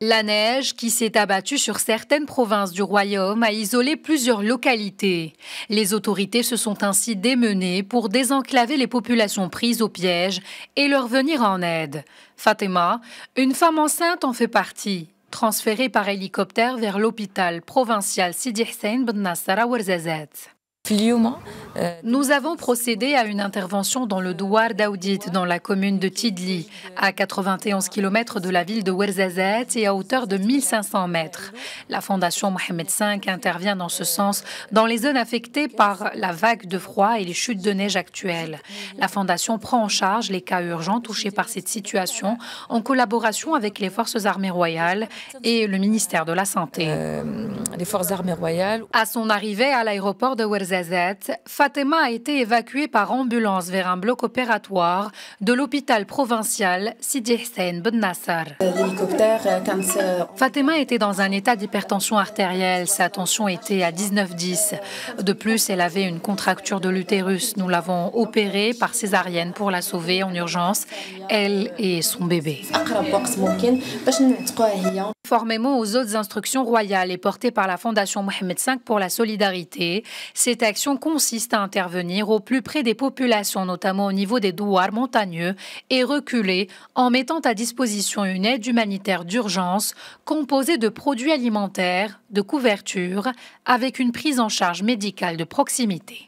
La neige qui s'est abattue sur certaines provinces du royaume a isolé plusieurs localités. Les autorités se sont ainsi démenées pour désenclaver les populations prises au piège et leur venir en aide. Fatima, une femme enceinte, en fait partie. Transférée par hélicoptère vers l'hôpital provincial Sidi Hussein Ben Nasser euh, Nous avons procédé à une intervention dans le douar d'Audit, dans la commune de Tidli, à 91 km de la ville de Welzazet et à hauteur de 1500 mètres. La fondation Mohamed V intervient dans ce sens dans les zones affectées par la vague de froid et les chutes de neige actuelles. La fondation prend en charge les cas urgents touchés par cette situation en collaboration avec les forces armées royales et le ministère de la Santé. Euh, des forces armées royales. À son arrivée à l'aéroport de Ouarzazate, Fatima a été évacuée par ambulance vers un bloc opératoire de l'hôpital provincial Sidi Hussein Ben Nassar. Euh, euh, Fatima était dans un état d'hypertension artérielle. Sa tension était à 19/10. De plus, elle avait une contracture de l'utérus. Nous l'avons opérée par césarienne pour la sauver en urgence, elle et son bébé. Conformément aux autres instructions royales et portées par la Fondation Mohamed V pour la solidarité, cette action consiste à intervenir au plus près des populations, notamment au niveau des douars montagneux, et reculés, en mettant à disposition une aide humanitaire d'urgence composée de produits alimentaires, de couvertures, avec une prise en charge médicale de proximité.